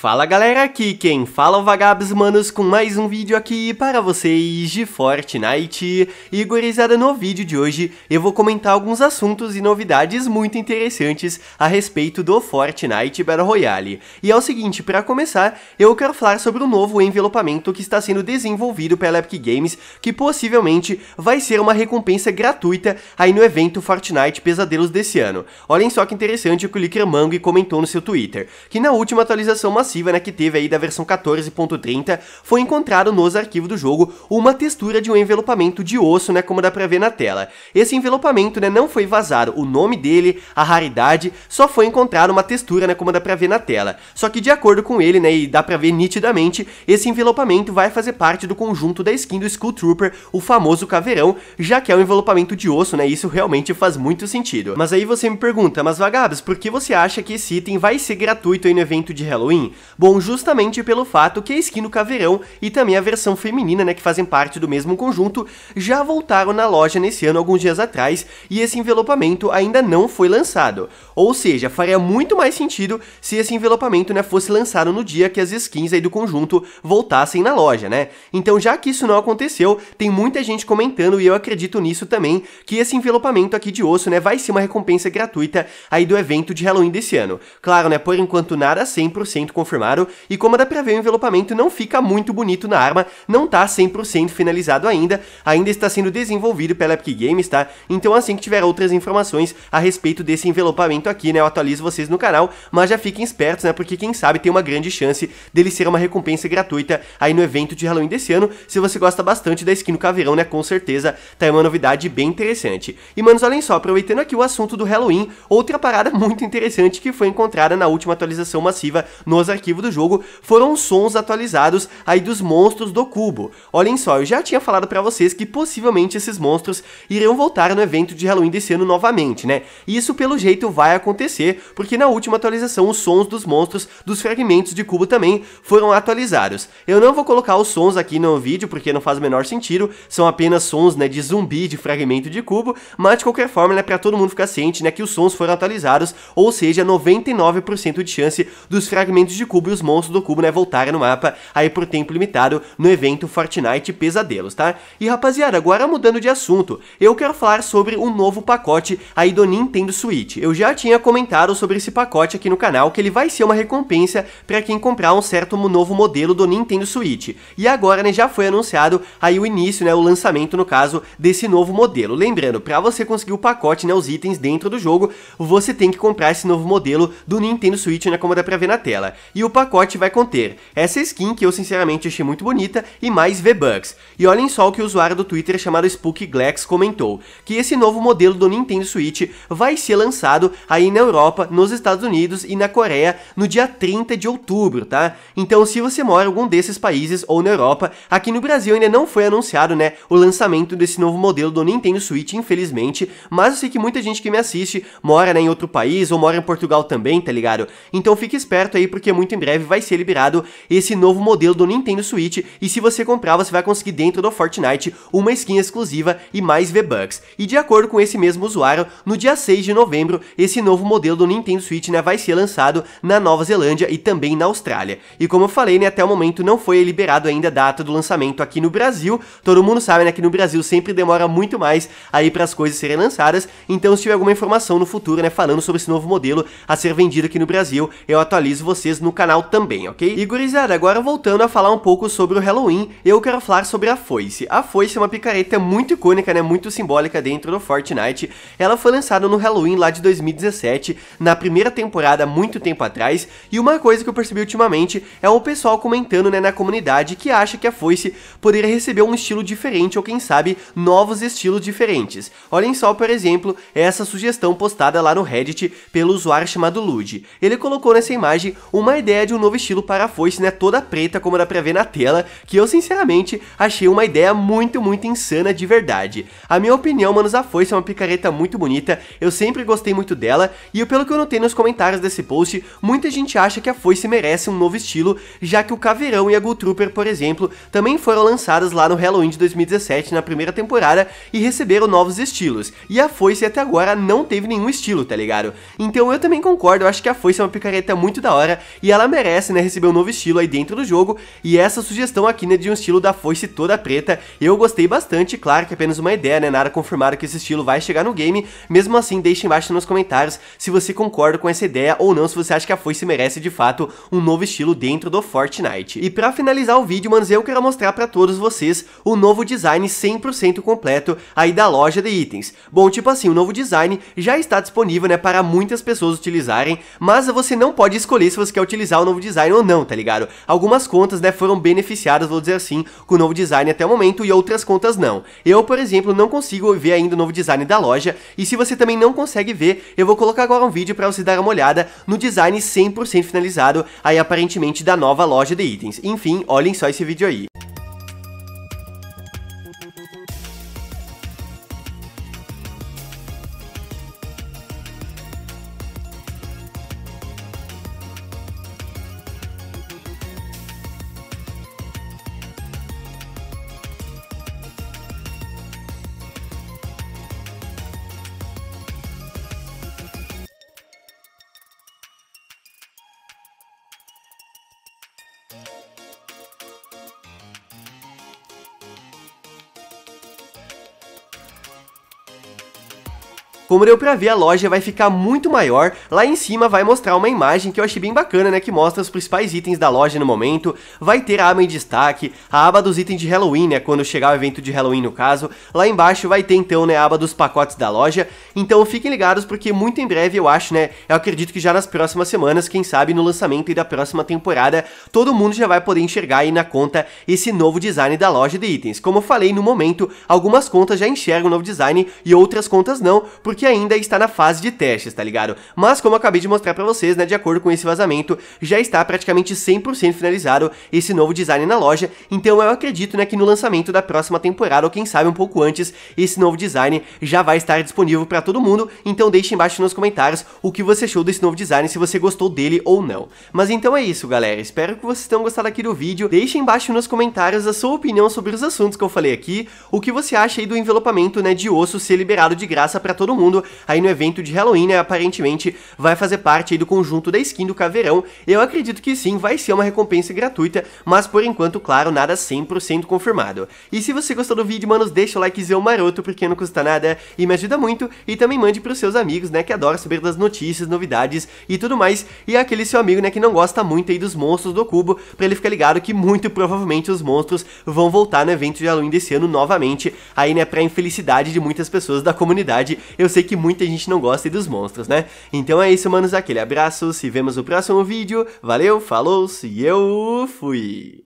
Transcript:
Fala galera, aqui quem fala é o Vagabos Manos com mais um vídeo aqui para vocês de Fortnite. E gurizada, no vídeo de hoje eu vou comentar alguns assuntos e novidades muito interessantes a respeito do Fortnite Battle Royale. E é o seguinte, para começar, eu quero falar sobre o um novo envelopamento que está sendo desenvolvido pela Epic Games, que possivelmente vai ser uma recompensa gratuita aí no evento Fortnite Pesadelos desse ano. Olhem só que interessante o que o Licker Mangue comentou no seu Twitter, que na última atualização uma massiva né, que teve aí da versão 14.30, foi encontrado nos arquivos do jogo uma textura de um envelopamento de osso, né, como dá pra ver na tela. Esse envelopamento né, não foi vazado, o nome dele, a raridade, só foi encontrado uma textura, né, como dá pra ver na tela. Só que de acordo com ele, né, e dá pra ver nitidamente, esse envelopamento vai fazer parte do conjunto da skin do Skull Trooper, o famoso caveirão, já que é um envelopamento de osso, né, isso realmente faz muito sentido. Mas aí você me pergunta, mas Vagabos, por que você acha que esse item vai ser gratuito aí no evento de Halloween? Bom, justamente pelo fato que a skin do Caveirão e também a versão feminina, né, que fazem parte do mesmo conjunto, já voltaram na loja nesse ano alguns dias atrás e esse envelopamento ainda não foi lançado. Ou seja, faria muito mais sentido se esse envelopamento, né, fosse lançado no dia que as skins aí do conjunto voltassem na loja, né? Então, já que isso não aconteceu, tem muita gente comentando e eu acredito nisso também, que esse envelopamento aqui de osso, né, vai ser uma recompensa gratuita aí do evento de Halloween desse ano. Claro, né, por enquanto nada 100% confirmado confirmado, e como dá pra ver, o envelopamento não fica muito bonito na arma, não tá 100% finalizado ainda, ainda está sendo desenvolvido pela Epic Games, tá? Então assim que tiver outras informações a respeito desse envelopamento aqui, né, eu atualizo vocês no canal, mas já fiquem espertos, né, porque quem sabe tem uma grande chance dele ser uma recompensa gratuita aí no evento de Halloween desse ano, se você gosta bastante da skin no caveirão, né, com certeza tá aí uma novidade bem interessante. E manos, olhem só, aproveitando aqui o assunto do Halloween, outra parada muito interessante que foi encontrada na última atualização massiva nos arquivos arquivo do jogo foram sons atualizados aí dos monstros do cubo. Olhem só, eu já tinha falado para vocês que possivelmente esses monstros iriam voltar no evento de Halloween desse ano novamente, né? E isso pelo jeito vai acontecer, porque na última atualização os sons dos monstros dos fragmentos de cubo também foram atualizados. Eu não vou colocar os sons aqui no vídeo porque não faz o menor sentido, são apenas sons né, de zumbi de fragmento de cubo, mas de qualquer forma, né, para todo mundo ficar ciente né, que os sons foram atualizados, ou seja, 99% de chance dos fragmentos de cubo e os monstros do cubo, né, voltarem no mapa aí por tempo limitado no evento Fortnite Pesadelos, tá? E rapaziada, agora mudando de assunto, eu quero falar sobre um novo pacote aí do Nintendo Switch. Eu já tinha comentado sobre esse pacote aqui no canal, que ele vai ser uma recompensa para quem comprar um certo novo modelo do Nintendo Switch. E agora, né, já foi anunciado aí o início, né, o lançamento, no caso, desse novo modelo. Lembrando, para você conseguir o pacote, né, os itens dentro do jogo, você tem que comprar esse novo modelo do Nintendo Switch, né, como dá pra ver na tela e o pacote vai conter essa skin que eu sinceramente achei muito bonita e mais V-Bucks. E olhem só o que o usuário do Twitter chamado SpookyGlex comentou, que esse novo modelo do Nintendo Switch vai ser lançado aí na Europa, nos Estados Unidos e na Coreia no dia 30 de outubro, tá? Então se você mora em algum desses países ou na Europa, aqui no Brasil ainda não foi anunciado, né, o lançamento desse novo modelo do Nintendo Switch, infelizmente, mas eu sei que muita gente que me assiste mora né, em outro país ou mora em Portugal também, tá ligado? Então fique esperto aí porque muito em breve vai ser liberado esse novo modelo do Nintendo Switch e se você comprar você vai conseguir dentro do Fortnite uma skin exclusiva e mais V-Bucks. E de acordo com esse mesmo usuário, no dia 6 de novembro esse novo modelo do Nintendo Switch né, vai ser lançado na Nova Zelândia e também na Austrália. E como eu falei, né, até o momento não foi liberado ainda a data do lançamento aqui no Brasil. Todo mundo sabe né, que no Brasil sempre demora muito mais aí para as coisas serem lançadas. Então se tiver alguma informação no futuro né, falando sobre esse novo modelo a ser vendido aqui no Brasil, eu atualizo vocês no no canal também, ok? E gurizada, agora voltando a falar um pouco sobre o Halloween, eu quero falar sobre a foice. A foice é uma picareta muito icônica, né, muito simbólica dentro do Fortnite. Ela foi lançada no Halloween lá de 2017, na primeira temporada, muito tempo atrás, e uma coisa que eu percebi ultimamente é o pessoal comentando, né, na comunidade que acha que a foice poderia receber um estilo diferente ou quem sabe novos estilos diferentes. Olhem só, por exemplo, essa sugestão postada lá no Reddit pelo usuário chamado Lud. Ele colocou nessa imagem uma ideia de um novo estilo para a foice, né, toda preta como dá pra ver na tela, que eu sinceramente achei uma ideia muito, muito insana de verdade. A minha opinião, manos, a foice é uma picareta muito bonita, eu sempre gostei muito dela, e pelo que eu notei nos comentários desse post, muita gente acha que a foice merece um novo estilo, já que o Caveirão e a Gull Trooper, por exemplo, também foram lançadas lá no Halloween de 2017 na primeira temporada e receberam novos estilos, e a foice até agora não teve nenhum estilo, tá ligado? Então eu também concordo, eu acho que a foice é uma picareta muito da hora e e ela merece, né, receber um novo estilo aí dentro do jogo, e essa sugestão aqui, né, de um estilo da foice toda preta, eu gostei bastante, claro que é apenas uma ideia, né, nada confirmado que esse estilo vai chegar no game, mesmo assim, deixe embaixo nos comentários se você concorda com essa ideia ou não, se você acha que a foice merece, de fato, um novo estilo dentro do Fortnite. E pra finalizar o vídeo, manos, eu quero mostrar pra todos vocês o novo design 100% completo aí da loja de itens. Bom, tipo assim, o novo design já está disponível, né, para muitas pessoas utilizarem, mas você não pode escolher se você quer utilizar utilizar o novo design ou não, tá ligado? Algumas contas, né, foram beneficiadas, vou dizer assim, com o novo design até o momento e outras contas não. Eu, por exemplo, não consigo ver ainda o novo design da loja e se você também não consegue ver, eu vou colocar agora um vídeo para você dar uma olhada no design 100% finalizado aí aparentemente da nova loja de itens. Enfim, olhem só esse vídeo aí. Como deu pra ver, a loja vai ficar muito maior. Lá em cima vai mostrar uma imagem que eu achei bem bacana, né? Que mostra os principais itens da loja no momento. Vai ter a aba em destaque, a aba dos itens de Halloween, né? Quando chegar o evento de Halloween, no caso. Lá embaixo vai ter, então, né? A aba dos pacotes da loja. Então fiquem ligados, porque muito em breve, eu acho, né? Eu acredito que já nas próximas semanas, quem sabe no lançamento da próxima temporada, todo mundo já vai poder enxergar aí na conta esse novo design da loja de itens. Como eu falei, no momento, algumas contas já enxergam o novo design e outras contas não, porque que ainda está na fase de testes, tá ligado? Mas como eu acabei de mostrar pra vocês, né, de acordo com esse vazamento, já está praticamente 100% finalizado esse novo design na loja, então eu acredito, né, que no lançamento da próxima temporada, ou quem sabe um pouco antes, esse novo design já vai estar disponível para todo mundo, então deixe embaixo nos comentários o que você achou desse novo design, se você gostou dele ou não. Mas então é isso, galera, espero que vocês tenham gostado aqui do vídeo, deixe embaixo nos comentários a sua opinião sobre os assuntos que eu falei aqui, o que você acha aí do envelopamento, né, de osso ser liberado de graça para todo mundo, mundo aí no evento de Halloween, né? Aparentemente vai fazer parte do conjunto da skin do Caveirão. Eu acredito que sim, vai ser uma recompensa gratuita, mas por enquanto, claro, nada 100% confirmado. E se você gostou do vídeo, manos, deixa o likezão maroto, porque não custa nada e me ajuda muito. E também mande pros seus amigos, né, que adoram saber das notícias, novidades e tudo mais. E aquele seu amigo, né, que não gosta muito aí dos monstros do cubo, pra ele ficar ligado que muito provavelmente os monstros vão voltar no evento de Halloween desse ano novamente, aí, né, pra infelicidade de muitas pessoas da comunidade. Eu sei sei que muita gente não gosta dos monstros, né? Então é isso, manos. Aquele abraço. Se vemos no próximo vídeo. Valeu, falou se eu fui!